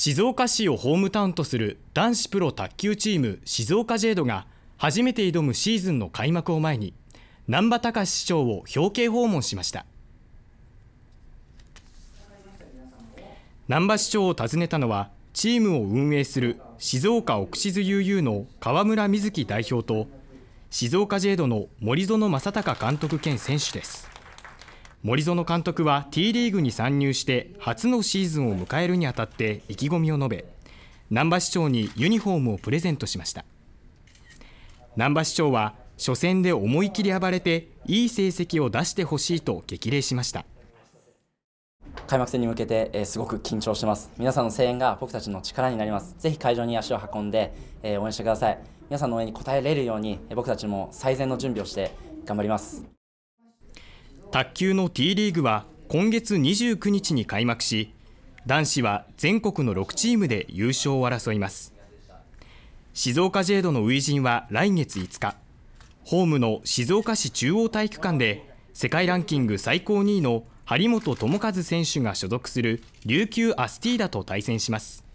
静岡市をホームタウンとする男子プロ卓球チーム静岡ジェイドが初めて挑むシーズンの開幕を前に難波隆市長を表敬訪問しました難波市長を訪ねたのはチームを運営する静岡奥志津ズ UU の川村瑞希代表と静岡ジェイドの森園正孝監督兼選手です森園監督は T リーグに参入して初のシーズンを迎えるにあたって意気込みを述べ難波市長にユニフォームをプレゼントしました難波市長は初戦で思い切り暴れていい成績を出してほしいと激励しました開幕戦に向けて、えすごく緊張してます皆さんの声援が僕たちの力になりますぜひ会場に足を運んで、え応援してください皆さんの応援に応えれるように僕たちも最善の準備をして頑張ります卓球の Ｔ リーグは今月29日に開幕し男子は全国の6チームで優勝を争います静岡ジェードの初陣は来月5日ホームの静岡市中央体育館で世界ランキング最高2位の張本智和選手が所属する琉球アスティーダと対戦します